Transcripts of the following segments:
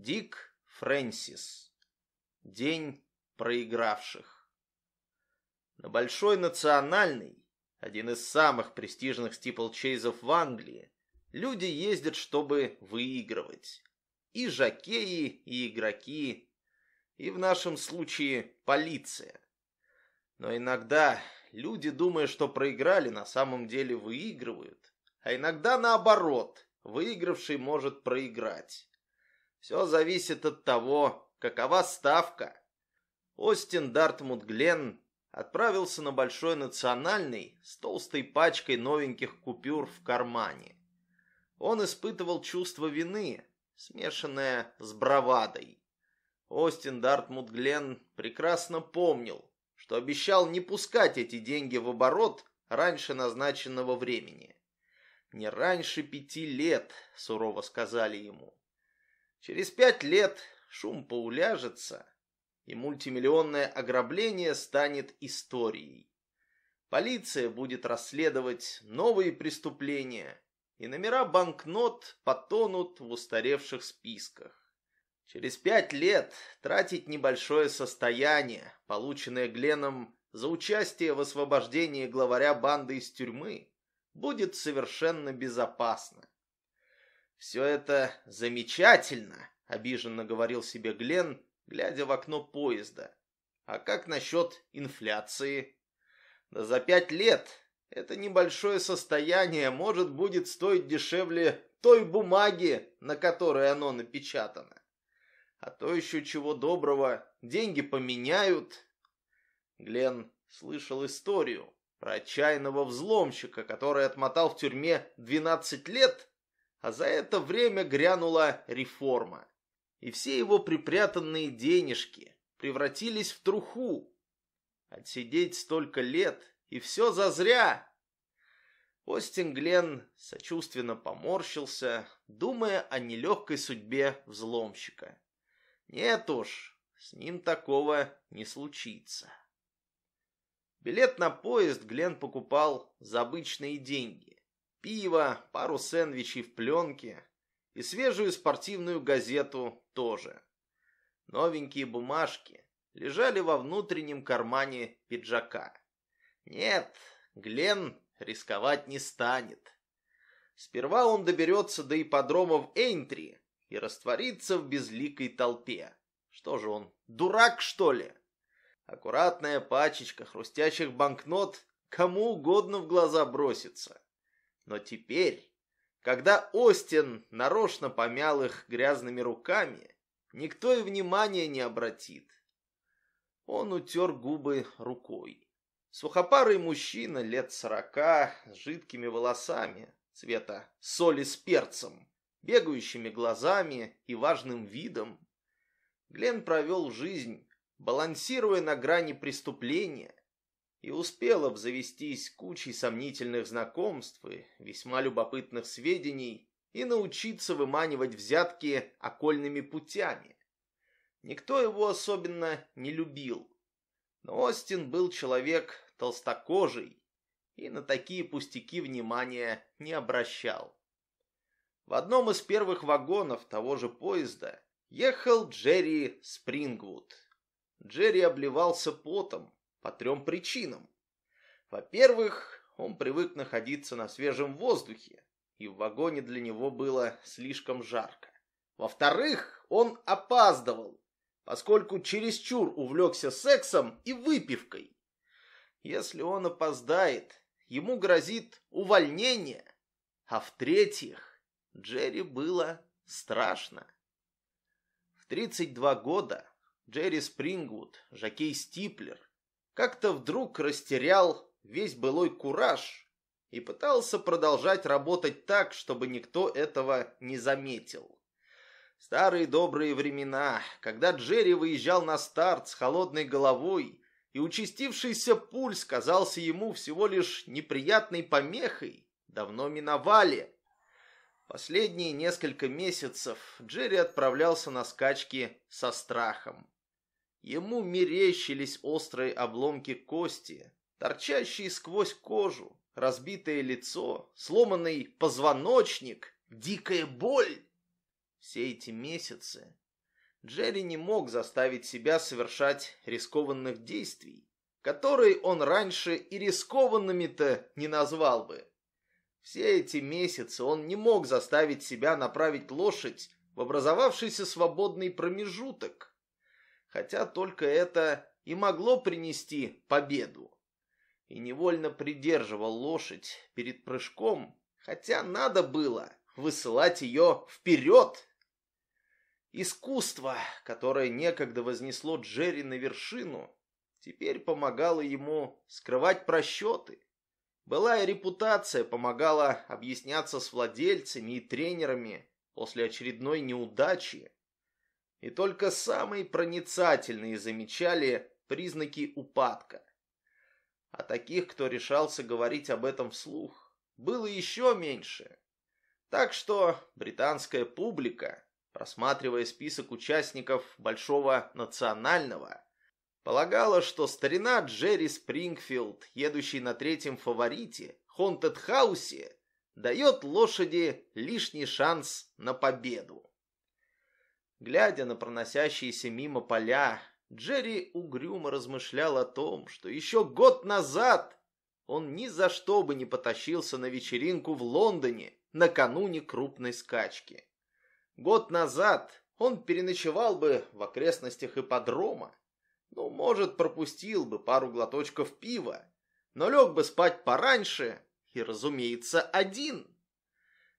Дик Фрэнсис. День проигравших. На Большой национальный, один из самых престижных стиплчейзов в Англии, люди ездят, чтобы выигрывать. И жокеи, и игроки, и в нашем случае полиция. Но иногда люди, думая, что проиграли, на самом деле выигрывают, а иногда наоборот, выигравший может проиграть. Все зависит от того, какова ставка. Остин Дартмут Гленн отправился на Большой Национальный с толстой пачкой новеньких купюр в кармане. Он испытывал чувство вины, смешанное с бравадой. Остин Дартмут Гленн прекрасно помнил, что обещал не пускать эти деньги в оборот раньше назначенного времени. «Не раньше пяти лет», — сурово сказали ему. Через пять лет шум поуляжется, и мультимиллионное ограбление станет историей. Полиция будет расследовать новые преступления, и номера банкнот потонут в устаревших списках. Через пять лет тратить небольшое состояние, полученное Гленом за участие в освобождении главаря банды из тюрьмы, будет совершенно безопасно. «Все это замечательно», — обиженно говорил себе Глен, глядя в окно поезда. «А как насчет инфляции?» «Да за пять лет это небольшое состояние может будет стоить дешевле той бумаги, на которой оно напечатано. А то еще чего доброго, деньги поменяют. Глен слышал историю про отчаянного взломщика, который отмотал в тюрьме 12 лет а за это время грянула реформа. И все его припрятанные денежки превратились в труху. Отсидеть столько лет, и все зазря. Остин Глен сочувственно поморщился, думая о нелегкой судьбе взломщика. Нет уж, с ним такого не случится. Билет на поезд Глен покупал за обычные деньги. Пиво, пару сэндвичей в пленке и свежую спортивную газету тоже. Новенькие бумажки лежали во внутреннем кармане пиджака. Нет, Глен рисковать не станет. Сперва он доберется до ипподрома в Эйнтри и растворится в безликой толпе. Что же он, дурак что ли? Аккуратная пачечка хрустящих банкнот кому угодно в глаза бросится. Но теперь, когда Остин нарочно помял их грязными руками, никто и внимания не обратит. Он утер губы рукой. Сухопарый мужчина лет сорока с жидкими волосами цвета соли с перцем, бегающими глазами и важным видом. Глен провел жизнь, балансируя на грани преступления и успела обзавестись кучей сомнительных знакомств и весьма любопытных сведений и научиться выманивать взятки окольными путями. Никто его особенно не любил. Но Остин был человек толстокожий и на такие пустяки внимания не обращал. В одном из первых вагонов того же поезда ехал Джерри Спрингвуд. Джерри обливался потом, по трем причинам. Во-первых, он привык находиться на свежем воздухе, и в вагоне для него было слишком жарко. Во-вторых, он опаздывал, поскольку чересчур увлекся сексом и выпивкой. Если он опоздает, ему грозит увольнение. А в-третьих, Джерри было страшно. В 32 года Джерри Спрингвуд, Жакей Стиплер, как-то вдруг растерял весь былой кураж и пытался продолжать работать так, чтобы никто этого не заметил. Старые добрые времена, когда Джерри выезжал на старт с холодной головой, и участившийся пульс казался ему всего лишь неприятной помехой, давно миновали. Последние несколько месяцев Джерри отправлялся на скачки со страхом. Ему мерещились острые обломки кости, торчащие сквозь кожу, разбитое лицо, сломанный позвоночник, дикая боль. Все эти месяцы Джерри не мог заставить себя совершать рискованных действий, которые он раньше и рискованными-то не назвал бы. Все эти месяцы он не мог заставить себя направить лошадь в образовавшийся свободный промежуток, хотя только это и могло принести победу. И невольно придерживал лошадь перед прыжком, хотя надо было высылать ее вперед. Искусство, которое некогда вознесло Джерри на вершину, теперь помогало ему скрывать просчеты. Былая репутация помогала объясняться с владельцами и тренерами после очередной неудачи, и только самые проницательные замечали признаки упадка. А таких, кто решался говорить об этом вслух, было еще меньше. Так что британская публика, просматривая список участников Большого национального, полагала, что старина Джерри Спрингфилд, едущий на третьем фаворите, Хонтед Хаусе, дает лошади лишний шанс на победу. Глядя на проносящиеся мимо поля, Джерри угрюмо размышлял о том, что еще год назад он ни за что бы не потащился на вечеринку в Лондоне накануне крупной скачки. Год назад он переночевал бы в окрестностях ипподрома, ну, может, пропустил бы пару глоточков пива, но лег бы спать пораньше и, разумеется, один.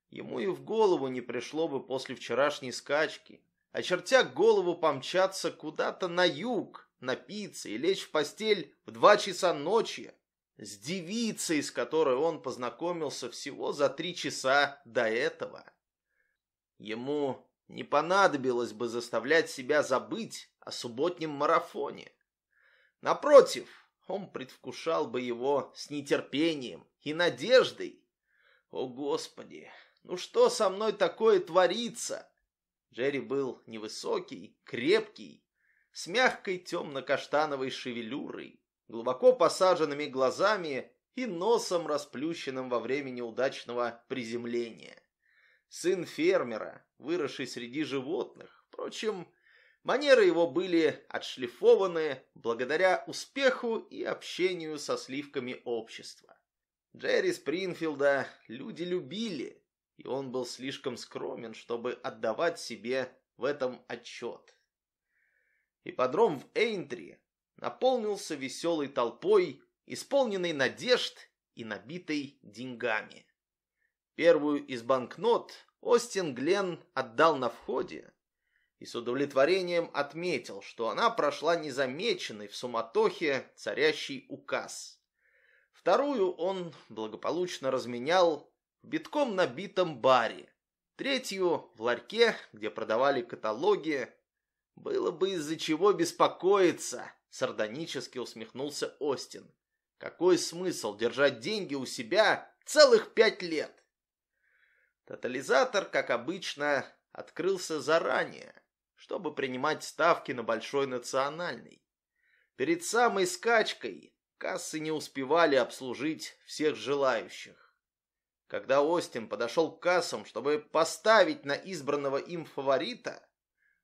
Ему и в голову не пришло бы после вчерашней скачки, очертя голову помчаться куда-то на юг, напиться и лечь в постель в два часа ночи с девицей, с которой он познакомился всего за три часа до этого. Ему не понадобилось бы заставлять себя забыть о субботнем марафоне. Напротив, он предвкушал бы его с нетерпением и надеждой. О, Господи, ну что со мной такое творится? Джерри был невысокий, крепкий, с мягкой темно-каштановой шевелюрой, глубоко посаженными глазами и носом, расплющенным во время неудачного приземления. Сын фермера, выросший среди животных, впрочем, манеры его были отшлифованы благодаря успеху и общению со сливками общества. Джерри Спрингфилда люди любили, и он был слишком скромен, чтобы отдавать себе в этом отчет. Ипподром в Эйнтри наполнился веселой толпой, исполненной надежд и набитой деньгами. Первую из банкнот Остин Глен отдал на входе и с удовлетворением отметил, что она прошла незамеченной в суматохе царящий указ. Вторую он благополучно разменял битком набитом баре, третью в ларьке, где продавали каталоги. Было бы из-за чего беспокоиться, сардонически усмехнулся Остин. Какой смысл держать деньги у себя целых пять лет? Тотализатор, как обычно, открылся заранее, чтобы принимать ставки на большой национальный. Перед самой скачкой кассы не успевали обслужить всех желающих. Когда Остин подошел к кассам, чтобы поставить на избранного им фаворита,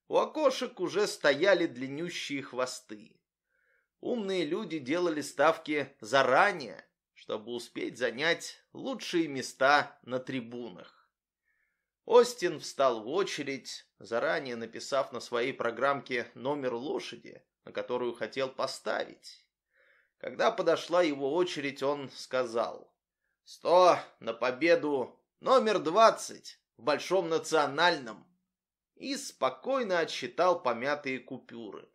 у окошек уже стояли длиннющие хвосты. Умные люди делали ставки заранее, чтобы успеть занять лучшие места на трибунах. Остин встал в очередь, заранее написав на своей программке номер лошади, на которую хотел поставить. Когда подошла его очередь, он сказал Сто на победу номер двадцать в Большом Национальном. И спокойно отсчитал помятые купюры.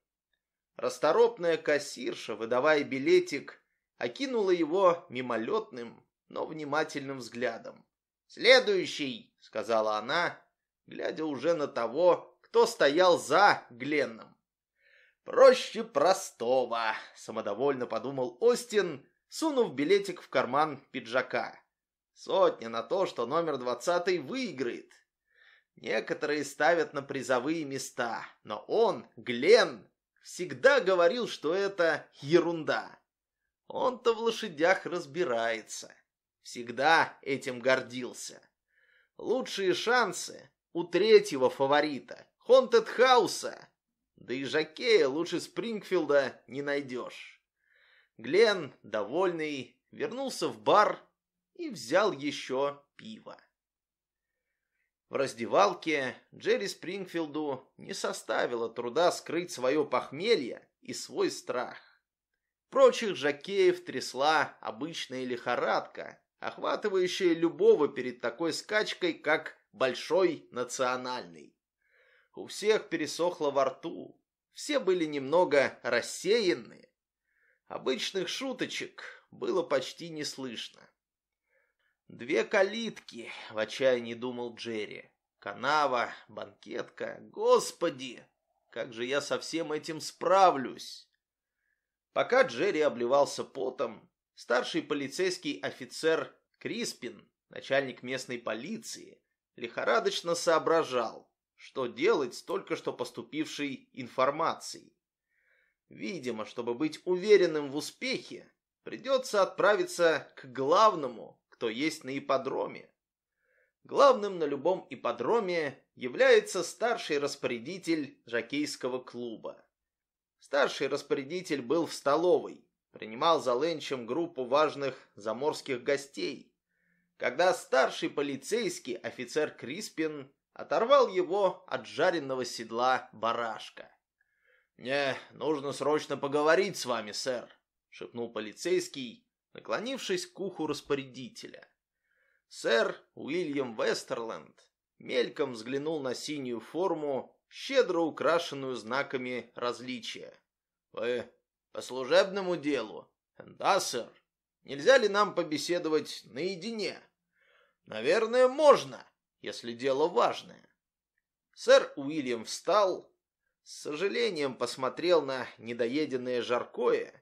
Расторопная кассирша, выдавая билетик, окинула его мимолетным, но внимательным взглядом. «Следующий!» — сказала она, глядя уже на того, кто стоял за Гленном. «Проще простого!» — самодовольно подумал Остин сунув билетик в карман пиджака. сотни на то, что номер двадцатый выиграет. Некоторые ставят на призовые места, но он, Глен, всегда говорил, что это ерунда. Он-то в лошадях разбирается. Всегда этим гордился. Лучшие шансы у третьего фаворита, Хонтед Хауса. Да и Жакея лучше Спрингфилда не найдешь. Глен, довольный, вернулся в бар и взял еще пиво. В раздевалке Джерри Спрингфилду не составило труда скрыть свое похмелье и свой страх. Прочих жакеев трясла обычная лихорадка, охватывающая любого перед такой скачкой, как большой национальный. У всех пересохло во рту, все были немного рассеянные, Обычных шуточек было почти не слышно. «Две калитки», — в отчаянии думал Джерри. «Канава, банкетка. Господи! Как же я со всем этим справлюсь?» Пока Джерри обливался потом, старший полицейский офицер Криспин, начальник местной полиции, лихорадочно соображал, что делать с только что поступившей информацией. Видимо, чтобы быть уверенным в успехе, придется отправиться к главному, кто есть на ипподроме. Главным на любом ипподроме является старший распорядитель жокейского клуба. Старший распорядитель был в столовой, принимал за ленчем группу важных заморских гостей, когда старший полицейский офицер Криспин оторвал его от жареного седла барашка. «Мне нужно срочно поговорить с вами, сэр», — шепнул полицейский, наклонившись к уху распорядителя. Сэр Уильям Вестерленд мельком взглянул на синюю форму, щедро украшенную знаками различия. «Вы по служебному делу?» «Да, сэр. Нельзя ли нам побеседовать наедине?» «Наверное, можно, если дело важное». Сэр Уильям встал, с сожалением посмотрел на недоеденное жаркое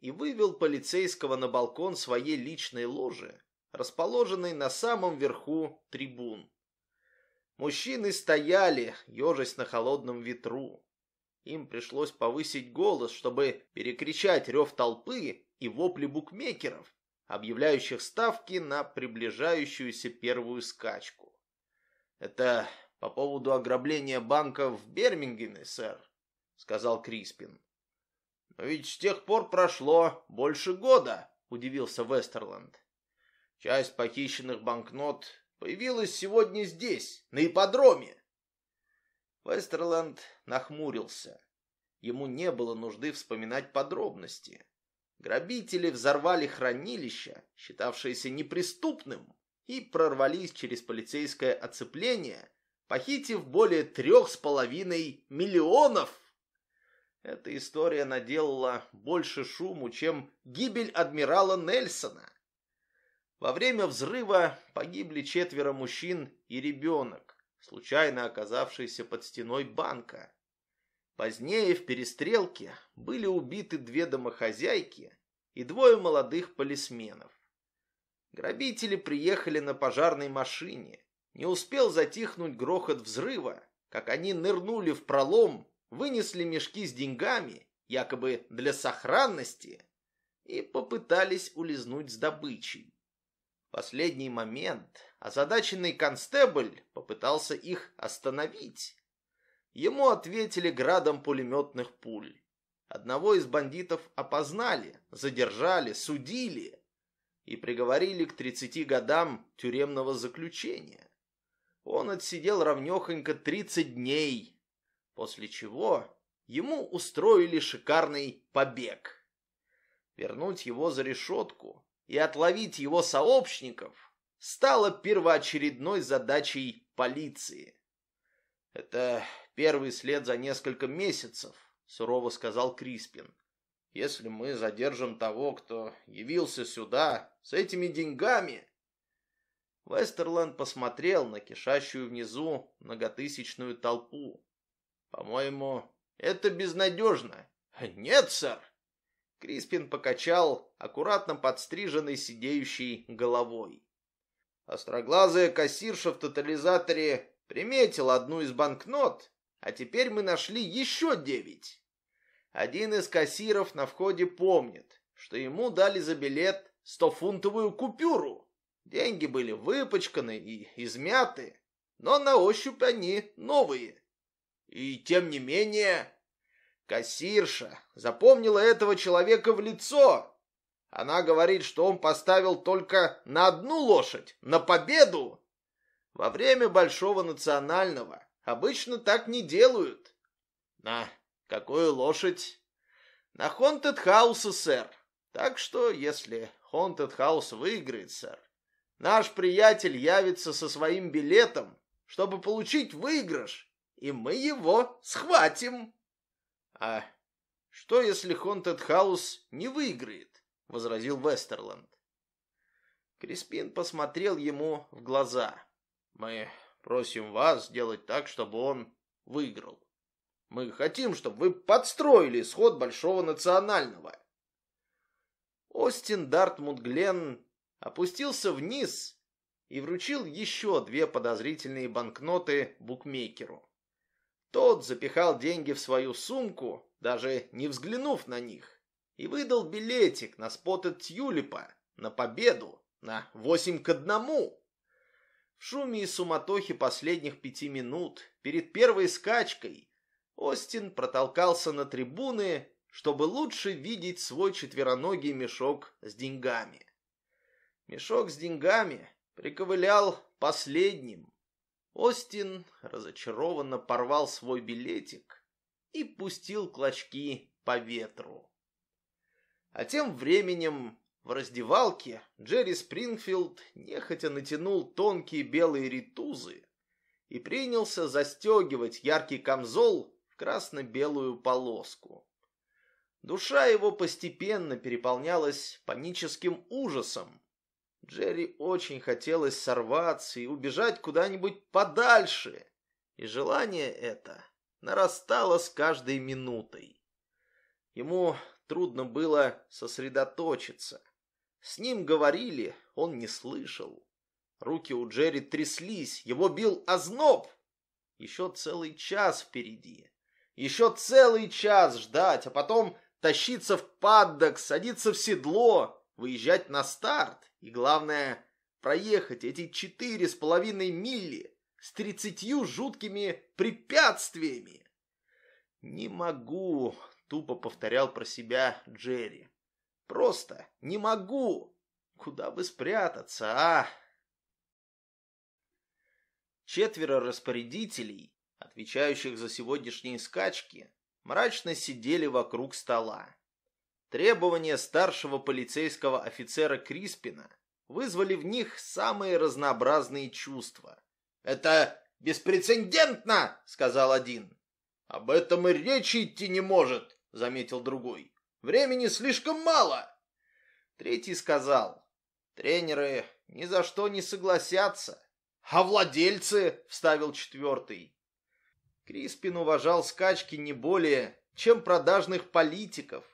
и вывел полицейского на балкон своей личной ложи, расположенной на самом верху трибун. Мужчины стояли, ежась на холодном ветру. Им пришлось повысить голос, чтобы перекричать рев толпы и вопли букмекеров, объявляющих ставки на приближающуюся первую скачку. Это по поводу ограбления банка в Бермингене, сэр», — сказал Криспин. «Но ведь с тех пор прошло больше года», — удивился Вестерланд. «Часть похищенных банкнот появилась сегодня здесь, на ипподроме». Вестерланд нахмурился. Ему не было нужды вспоминать подробности. Грабители взорвали хранилище, считавшееся неприступным, и прорвались через полицейское оцепление, похитив более трех с половиной миллионов. Эта история наделала больше шуму, чем гибель адмирала Нельсона. Во время взрыва погибли четверо мужчин и ребенок, случайно оказавшийся под стеной банка. Позднее в перестрелке были убиты две домохозяйки и двое молодых полисменов. Грабители приехали на пожарной машине, не успел затихнуть грохот взрыва, как они нырнули в пролом, вынесли мешки с деньгами, якобы для сохранности, и попытались улизнуть с добычей. В последний момент озадаченный констебль попытался их остановить. Ему ответили градом пулеметных пуль. Одного из бандитов опознали, задержали, судили и приговорили к 30 годам тюремного заключения. Он отсидел равнехонько 30 дней, после чего ему устроили шикарный побег. Вернуть его за решетку и отловить его сообщников стало первоочередной задачей полиции. «Это первый след за несколько месяцев», — сурово сказал Криспин. «Если мы задержим того, кто явился сюда с этими деньгами, Вестерланд посмотрел на кишащую внизу многотысячную толпу. «По-моему, это безнадежно». «Нет, сэр!» Криспин покачал аккуратно подстриженной сидеющей головой. Остроглазая кассирша в тотализаторе приметила одну из банкнот, а теперь мы нашли еще девять. Один из кассиров на входе помнит, что ему дали за билет стофунтовую купюру. Деньги были выпачканы и измяты, но на ощупь они новые. И тем не менее, кассирша запомнила этого человека в лицо. Она говорит, что он поставил только на одну лошадь, на победу. Во время большого национального обычно так не делают. На какую лошадь? На Хонтед Хауса, сэр. Так что, если Хонтед Хаус выиграет, сэр, Наш приятель явится со своим билетом, чтобы получить выигрыш, и мы его схватим. А что, если Хонтед Хаус не выиграет? возразил Вестерланд. Криспин посмотрел ему в глаза. Мы просим вас сделать так, чтобы он выиграл. Мы хотим, чтобы вы подстроили исход Большого Национального. Остин Дартмут Гленн опустился вниз и вручил еще две подозрительные банкноты букмекеру. Тот запихал деньги в свою сумку, даже не взглянув на них, и выдал билетик на спот от Тюлипа, на победу, на восемь к одному. В шуме и суматохе последних пяти минут, перед первой скачкой, Остин протолкался на трибуны, чтобы лучше видеть свой четвероногий мешок с деньгами. Мешок с деньгами приковылял последним. Остин разочарованно порвал свой билетик и пустил клочки по ветру. А тем временем в раздевалке Джерри Спрингфилд нехотя натянул тонкие белые ритузы и принялся застегивать яркий камзол в красно-белую полоску. Душа его постепенно переполнялась паническим ужасом, Джерри очень хотелось сорваться и убежать куда-нибудь подальше, и желание это нарастало с каждой минутой. Ему трудно было сосредоточиться. С ним говорили, он не слышал. Руки у Джерри тряслись, его бил озноб. Еще целый час впереди. Еще целый час ждать, а потом тащиться в паддок, садиться в седло выезжать на старт и, главное, проехать эти четыре с половиной мили с тридцатью жуткими препятствиями. «Не могу», — тупо повторял про себя Джерри. «Просто не могу! Куда бы спрятаться, а?» Четверо распорядителей, отвечающих за сегодняшние скачки, мрачно сидели вокруг стола. Требования старшего полицейского офицера Криспина вызвали в них самые разнообразные чувства. «Это беспрецедентно!» — сказал один. «Об этом и речи идти не может!» — заметил другой. «Времени слишком мало!» Третий сказал. «Тренеры ни за что не согласятся!» «А владельцы!» — вставил четвертый. Криспин уважал скачки не более, чем продажных политиков,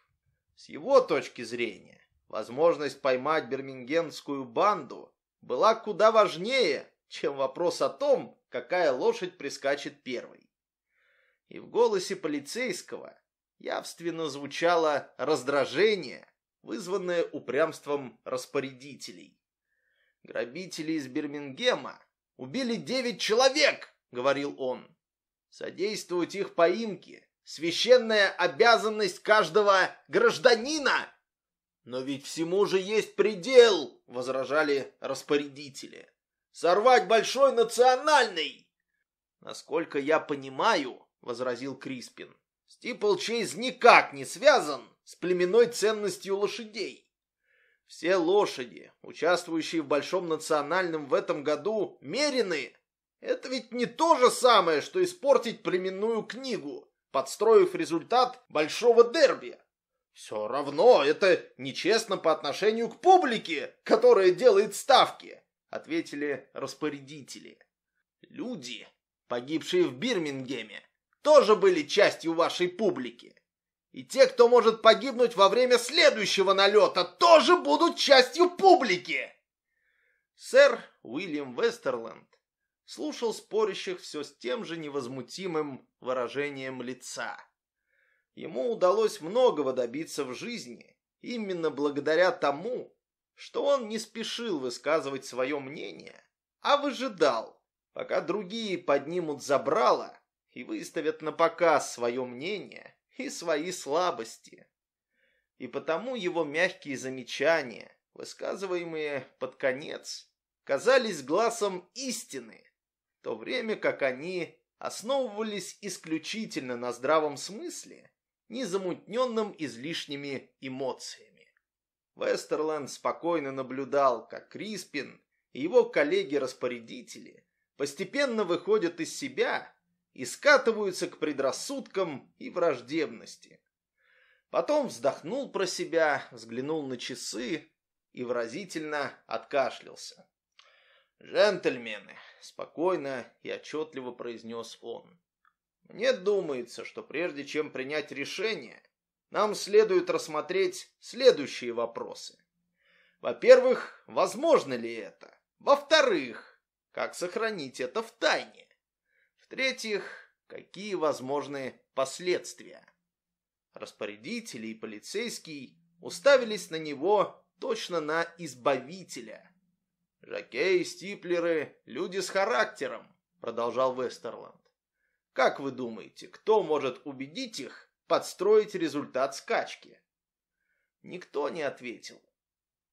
с его точки зрения, возможность поймать бирмингенскую банду была куда важнее, чем вопрос о том, какая лошадь прискачет первой. И в голосе полицейского явственно звучало раздражение, вызванное упрямством распорядителей. «Грабители из Бирмингема убили девять человек!» — говорил он. «Содействовать их поимке священная обязанность каждого гражданина. Но ведь всему же есть предел, возражали распорядители. Сорвать большой национальный. Насколько я понимаю, возразил Криспин, стиплчейз никак не связан с племенной ценностью лошадей. Все лошади, участвующие в Большом национальном в этом году, мерены. Это ведь не то же самое, что испортить племенную книгу подстроив результат большого дерби. Все равно это нечестно по отношению к публике, которая делает ставки, ответили распорядители. Люди, погибшие в Бирмингеме, тоже были частью вашей публики. И те, кто может погибнуть во время следующего налета, тоже будут частью публики. Сэр Уильям Вестерленд слушал спорящих все с тем же невозмутимым выражением лица. Ему удалось многого добиться в жизни, именно благодаря тому, что он не спешил высказывать свое мнение, а выжидал, пока другие поднимут забрало и выставят на показ свое мнение и свои слабости. И потому его мягкие замечания, высказываемые под конец, казались глазом истины, то время как они основывались исключительно на здравом смысле, не замутненном излишними эмоциями. Вестерленд спокойно наблюдал, как Криспин и его коллеги-распорядители постепенно выходят из себя и скатываются к предрассудкам и враждебности. Потом вздохнул про себя, взглянул на часы и выразительно откашлялся. «Джентльмены!» — спокойно и отчетливо произнес он. «Мне думается, что прежде чем принять решение, нам следует рассмотреть следующие вопросы. Во-первых, возможно ли это? Во-вторых, как сохранить это в тайне? В-третьих, какие возможны последствия?» Распорядители и полицейский уставились на него точно на избавителя, «Жакеи, стиплеры — люди с характером», — продолжал Вестерланд. «Как вы думаете, кто может убедить их подстроить результат скачки?» Никто не ответил.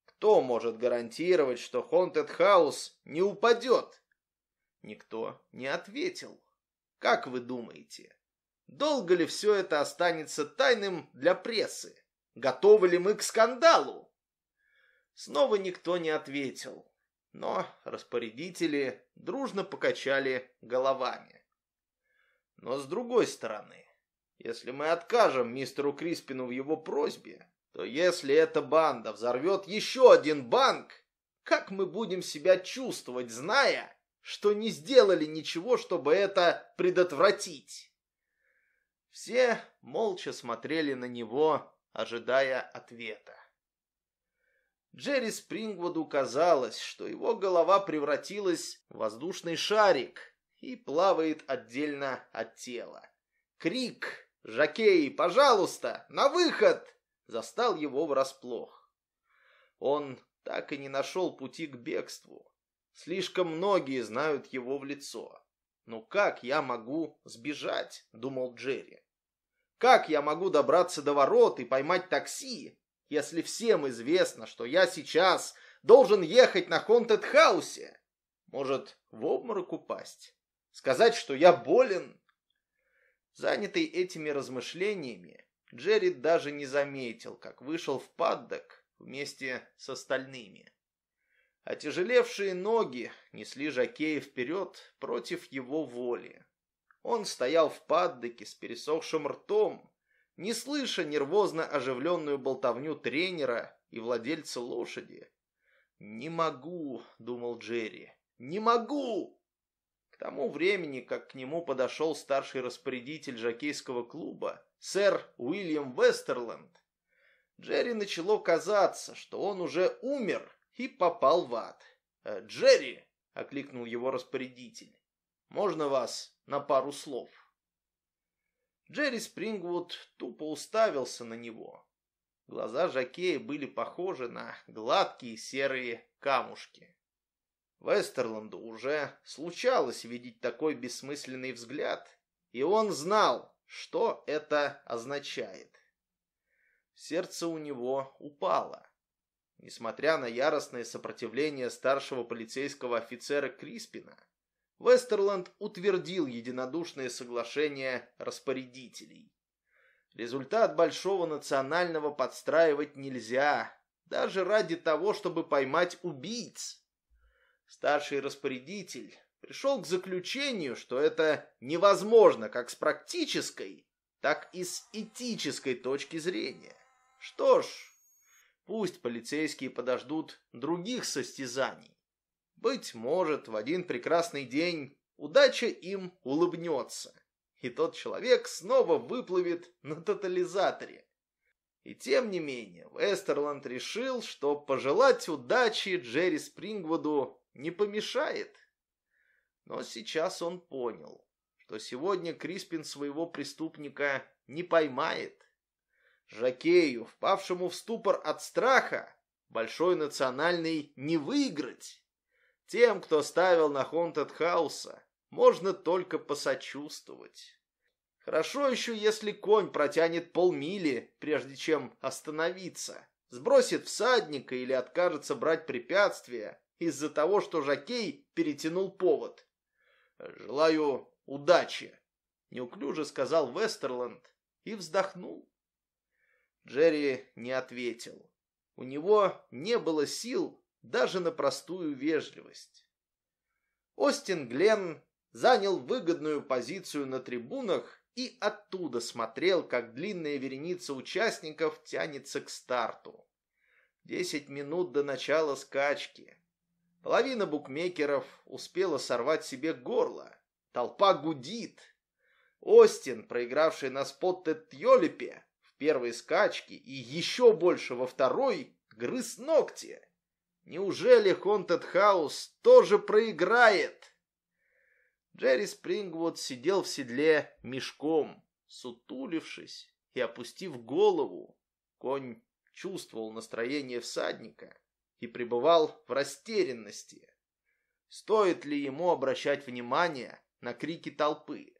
Кто может гарантировать, что Хонтед Хаус не упадет? Никто не ответил. Как вы думаете, долго ли все это останется тайным для прессы? Готовы ли мы к скандалу? Снова никто не ответил но распорядители дружно покачали головами. Но с другой стороны, если мы откажем мистеру Криспину в его просьбе, то если эта банда взорвет еще один банк, как мы будем себя чувствовать, зная, что не сделали ничего, чтобы это предотвратить? Все молча смотрели на него, ожидая ответа. Джерри Спрингвуду казалось, что его голова превратилась в воздушный шарик и плавает отдельно от тела. Крик «Жакей, пожалуйста, на выход!» застал его врасплох. Он так и не нашел пути к бегству. Слишком многие знают его в лицо. «Но «Ну как я могу сбежать?» – думал Джерри. «Как я могу добраться до ворот и поймать такси, если всем известно, что я сейчас должен ехать на Хонтед-хаусе? Может, в обморок упасть? Сказать, что я болен? Занятый этими размышлениями, Джерри даже не заметил, как вышел в паддок вместе с остальными. Отяжелевшие ноги несли Жакея вперед против его воли. Он стоял в паддоке с пересохшим ртом, не слыша нервозно оживленную болтовню тренера и владельца лошади. «Не могу», — думал Джерри, — «не могу!» К тому времени, как к нему подошел старший распорядитель жокейского клуба, сэр Уильям Вестерленд, Джерри начало казаться, что он уже умер и попал в ад. «Э, «Джерри!» — окликнул его распорядитель. «Можно вас на пару слов?» Джерри Спрингвуд тупо уставился на него. Глаза Жакея были похожи на гладкие серые камушки. Вестерланду уже случалось видеть такой бессмысленный взгляд, и он знал, что это означает. Сердце у него упало. Несмотря на яростное сопротивление старшего полицейского офицера Криспина, Вестерланд утвердил единодушное соглашение распорядителей. Результат большого национального подстраивать нельзя, даже ради того, чтобы поймать убийц. Старший распорядитель пришел к заключению, что это невозможно как с практической, так и с этической точки зрения. Что ж, пусть полицейские подождут других состязаний. Быть может, в один прекрасный день удача им улыбнется, и тот человек снова выплывет на тотализаторе. И тем не менее, Вестерланд решил, что пожелать удачи Джерри Спрингвуду не помешает. Но сейчас он понял, что сегодня Криспин своего преступника не поймает. Жакею, впавшему в ступор от страха, большой национальный не выиграть. Тем, кто ставил на Хонтед Хауса, можно только посочувствовать. Хорошо еще, если конь протянет полмили, прежде чем остановиться, сбросит всадника или откажется брать препятствия из-за того, что жокей перетянул повод. «Желаю удачи», — неуклюже сказал Вестерланд и вздохнул. Джерри не ответил. У него не было сил даже на простую вежливость. Остин Глен занял выгодную позицию на трибунах и оттуда смотрел, как длинная вереница участников тянется к старту. Десять минут до начала скачки. Половина букмекеров успела сорвать себе горло. Толпа гудит. Остин, проигравший на спотте Тьолипе в первой скачке и еще больше во второй, грыз ногти. Неужели Хонтед Хаус тоже проиграет? Джерри Спрингвуд сидел в седле мешком, сутулившись и опустив голову. Конь чувствовал настроение всадника и пребывал в растерянности. Стоит ли ему обращать внимание на крики толпы?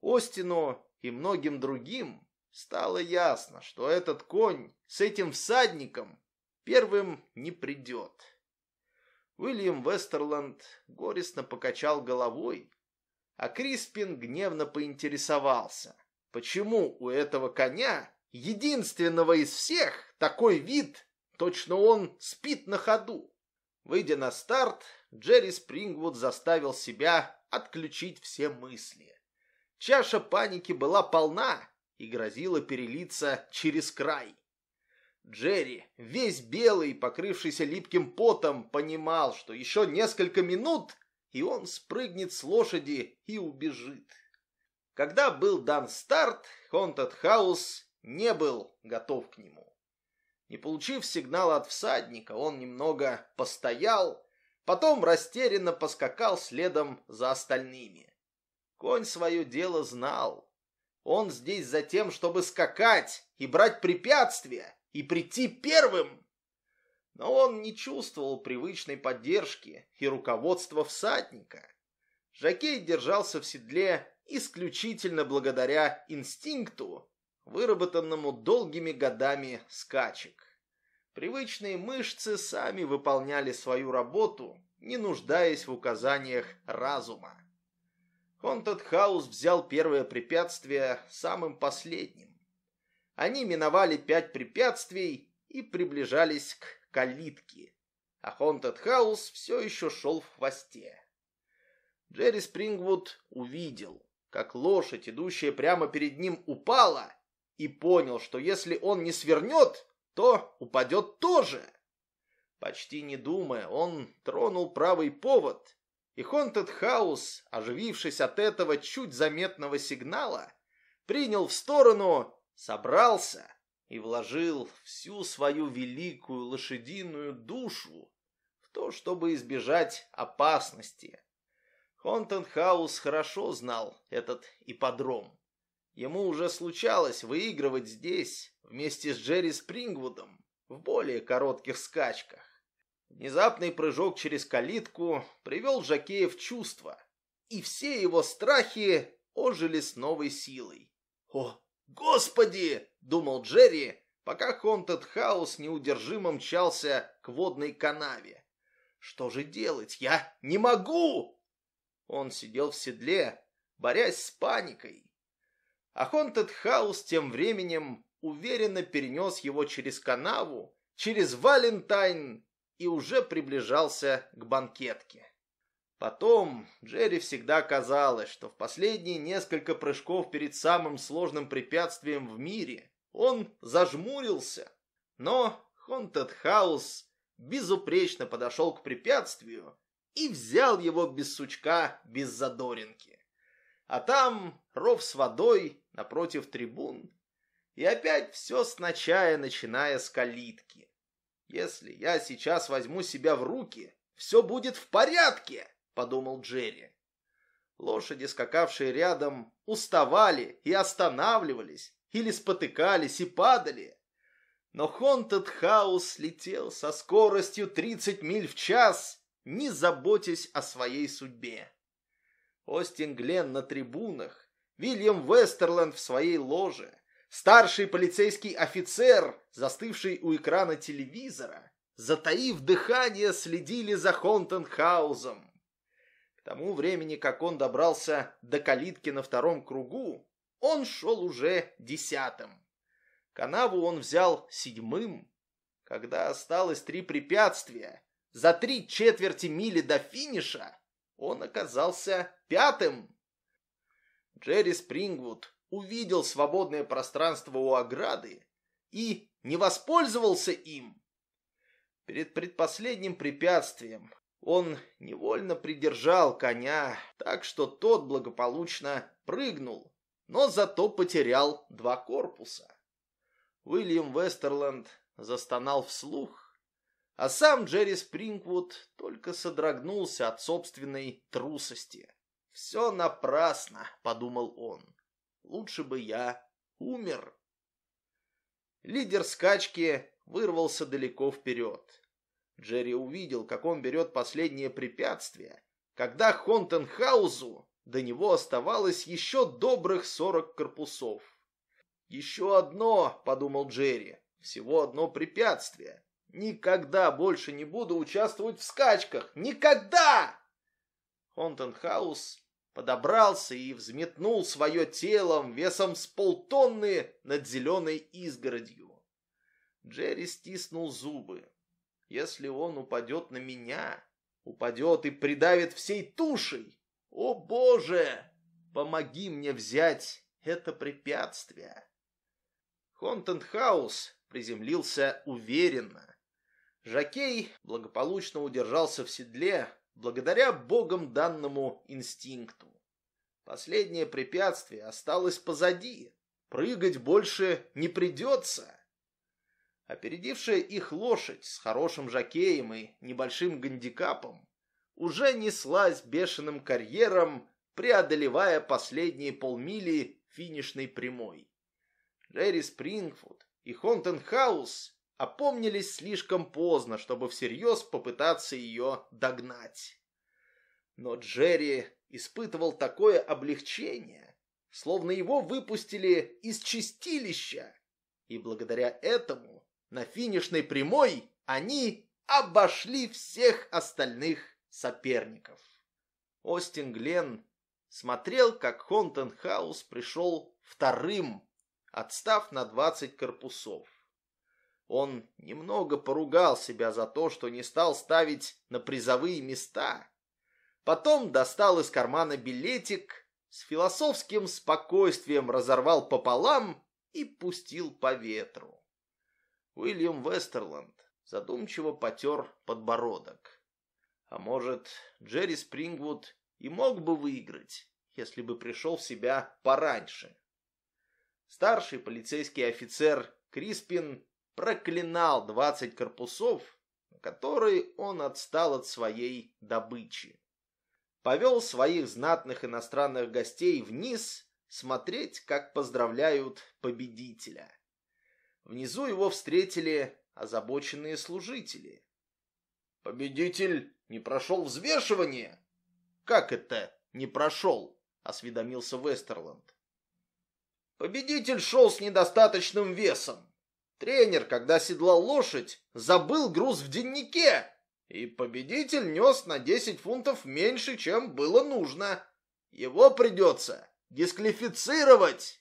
Остину и многим другим стало ясно, что этот конь с этим всадником Первым не придет. Уильям Вестерланд горестно покачал головой, а Криспин гневно поинтересовался, почему у этого коня, единственного из всех, такой вид, точно он спит на ходу. Выйдя на старт, Джерри Спрингвуд заставил себя отключить все мысли. Чаша паники была полна и грозила перелиться через край. Джерри, весь белый, покрывшийся липким потом, понимал, что еще несколько минут, и он спрыгнет с лошади и убежит. Когда был дан старт, Хонтед Хаус не был готов к нему. Не получив сигнала от всадника, он немного постоял, потом растерянно поскакал следом за остальными. Конь свое дело знал. Он здесь за тем, чтобы скакать и брать препятствия, и прийти первым. Но он не чувствовал привычной поддержки и руководства всадника. Жакей держался в седле исключительно благодаря инстинкту, выработанному долгими годами скачек. Привычные мышцы сами выполняли свою работу, не нуждаясь в указаниях разума. Хонтед Хаус взял первое препятствие самым последним. Они миновали пять препятствий и приближались к калитке. А Хонтед Хаус все еще шел в хвосте. Джерри Спрингвуд увидел, как лошадь, идущая прямо перед ним, упала, и понял, что если он не свернет, то упадет тоже. Почти не думая, он тронул правый повод, и Хонтед Хаус, оживившись от этого чуть заметного сигнала, принял в сторону собрался и вложил всю свою великую лошадиную душу в то, чтобы избежать опасности. Хонтенхаус хорошо знал этот ипподром. Ему уже случалось выигрывать здесь вместе с Джерри Спрингвудом в более коротких скачках. Внезапный прыжок через калитку привел Жакея в чувство, и все его страхи ожили с новой силой. «О, «Господи!» — думал Джерри, пока Хонтед Хаус неудержимо мчался к водной канаве. «Что же делать? Я не могу!» Он сидел в седле, борясь с паникой. А Хонтед Хаус тем временем уверенно перенес его через канаву, через Валентайн и уже приближался к банкетке. Потом Джерри всегда казалось, что в последние несколько прыжков перед самым сложным препятствием в мире он зажмурился. Но Хонтед Хаус безупречно подошел к препятствию и взял его без сучка, без задоринки. А там ров с водой напротив трибун. И опять все сначала, начиная с калитки. Если я сейчас возьму себя в руки, все будет в порядке. — подумал Джерри. Лошади, скакавшие рядом, уставали и останавливались, или спотыкались и падали. Но Хонтед Хаус летел со скоростью 30 миль в час, не заботясь о своей судьбе. Остин Глен на трибунах, Вильям Вестерленд в своей ложе, старший полицейский офицер, застывший у экрана телевизора, затаив дыхание, следили за Хонтенхаузом. К тому времени, как он добрался до калитки на втором кругу, он шел уже десятым. Канаву он взял седьмым. Когда осталось три препятствия, за три четверти мили до финиша он оказался пятым. Джерри Спрингвуд увидел свободное пространство у ограды и не воспользовался им. Перед предпоследним препятствием он невольно придержал коня, так что тот благополучно прыгнул, но зато потерял два корпуса. Уильям Вестерленд застонал вслух, а сам Джерри Спрингвуд только содрогнулся от собственной трусости. «Все напрасно», — подумал он. «Лучше бы я умер». Лидер скачки вырвался далеко вперед. Джерри увидел, как он берет последнее препятствие, когда Хонтенхаузу до него оставалось еще добрых сорок корпусов. «Еще одно», — подумал Джерри, — «всего одно препятствие. Никогда больше не буду участвовать в скачках! Никогда!» Хонтенхаус подобрался и взметнул свое тело весом с полтонны над зеленой изгородью. Джерри стиснул зубы. Если он упадет на меня, упадет и придавит всей тушей. О, Боже! Помоги мне взять это препятствие. Хонтенхаус приземлился уверенно. Жакей благополучно удержался в седле благодаря богом данному инстинкту. Последнее препятствие осталось позади. Прыгать больше не придется. Опередившая их лошадь с хорошим жакеем и небольшим гандикапом уже неслась бешеным карьером, преодолевая последние полмили финишной прямой. Джерри Спрингфуд и Хонтон Хаус опомнились слишком поздно, чтобы всерьез попытаться ее догнать. Но Джерри испытывал такое облегчение, словно его выпустили из чистилища, и благодаря этому на финишной прямой они обошли всех остальных соперников. Остин Глен смотрел, как Хонтенхаус пришел вторым, отстав на 20 корпусов. Он немного поругал себя за то, что не стал ставить на призовые места. Потом достал из кармана билетик, с философским спокойствием разорвал пополам и пустил по ветру. Уильям Вестерланд задумчиво потер подбородок. А может, Джерри Спрингвуд и мог бы выиграть, если бы пришел в себя пораньше. Старший полицейский офицер Криспин проклинал двадцать корпусов, которые он отстал от своей добычи. Повел своих знатных иностранных гостей вниз смотреть, как поздравляют победителя. Внизу его встретили озабоченные служители. «Победитель не прошел взвешивание?» «Как это не прошел?» — осведомился Вестерланд. «Победитель шел с недостаточным весом. Тренер, когда седлал лошадь, забыл груз в деннике, и победитель нес на 10 фунтов меньше, чем было нужно. Его придется дисквалифицировать!»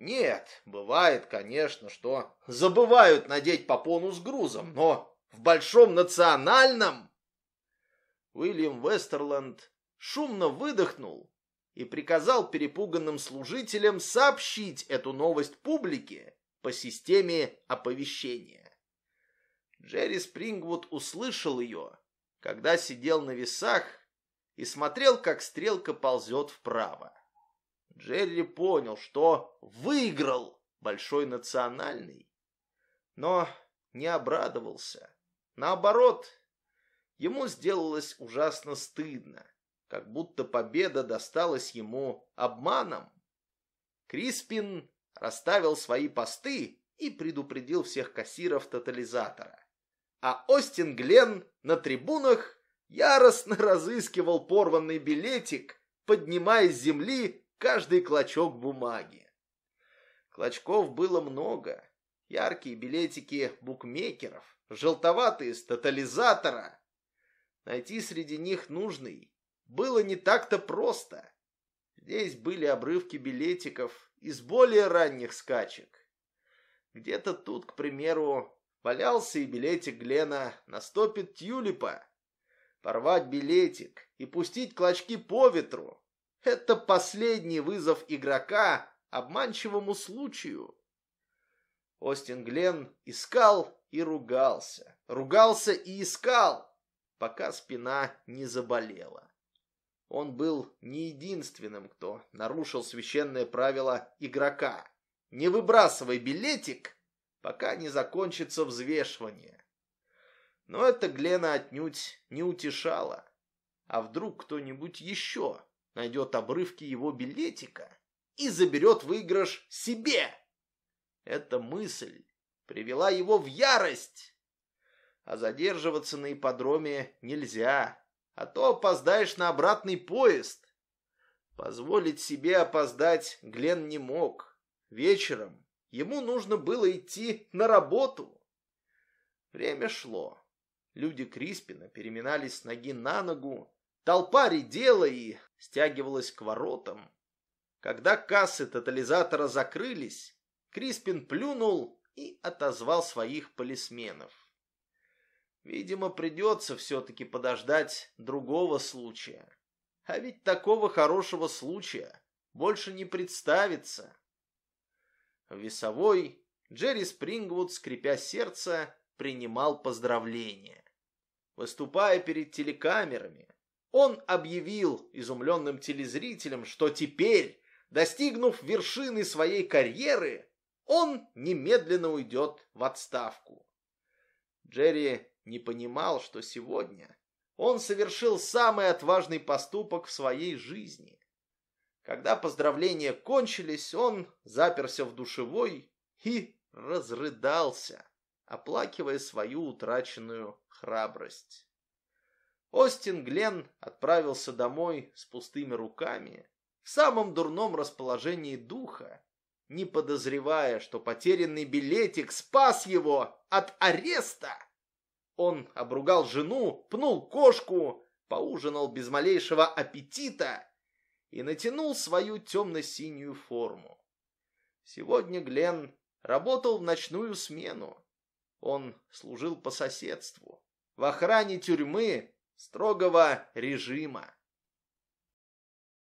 Нет, бывает, конечно, что забывают надеть попону с грузом, но в большом национальном... Уильям Вестерланд шумно выдохнул и приказал перепуганным служителям сообщить эту новость публике по системе оповещения. Джерри Спрингвуд услышал ее, когда сидел на весах и смотрел, как стрелка ползет вправо. Джерри понял, что выиграл большой национальный, но не обрадовался. Наоборот, ему сделалось ужасно стыдно, как будто победа досталась ему обманом. Криспин расставил свои посты и предупредил всех кассиров тотализатора. А Остин Глен на трибунах яростно разыскивал порванный билетик, поднимая с земли каждый клочок бумаги. Клочков было много. Яркие билетики букмекеров, желтоватые с тотализатора. Найти среди них нужный было не так-то просто. Здесь были обрывки билетиков из более ранних скачек. Где-то тут, к примеру, валялся и билетик Глена на стопе тюлипа. Порвать билетик и пустить клочки по ветру это последний вызов игрока обманчивому случаю. Остин Глен искал и ругался, ругался и искал, пока спина не заболела. Он был не единственным, кто нарушил священное правило игрока. Не выбрасывай билетик, пока не закончится взвешивание. Но это Глена отнюдь не утешало. А вдруг кто-нибудь еще найдет обрывки его билетика и заберет выигрыш себе. Эта мысль привела его в ярость. А задерживаться на ипподроме нельзя, а то опоздаешь на обратный поезд. Позволить себе опоздать Глен не мог. Вечером ему нужно было идти на работу. Время шло. Люди Криспина переминались с ноги на ногу, толпа редела и стягивалась к воротам. Когда кассы тотализатора закрылись, Криспин плюнул и отозвал своих полисменов. Видимо, придется все-таки подождать другого случая. А ведь такого хорошего случая больше не представится. В весовой Джерри Спрингвуд, скрипя сердце, принимал поздравления. Выступая перед телекамерами, он объявил изумленным телезрителям, что теперь, достигнув вершины своей карьеры, он немедленно уйдет в отставку. Джерри не понимал, что сегодня он совершил самый отважный поступок в своей жизни. Когда поздравления кончились, он заперся в душевой и разрыдался, оплакивая свою утраченную храбрость. Остин Глен отправился домой с пустыми руками, в самом дурном расположении духа, не подозревая, что потерянный билетик спас его от ареста. Он обругал жену, пнул кошку, поужинал без малейшего аппетита и натянул свою темно-синюю форму. Сегодня Глен работал в ночную смену. Он служил по соседству. В охране тюрьмы строгого режима.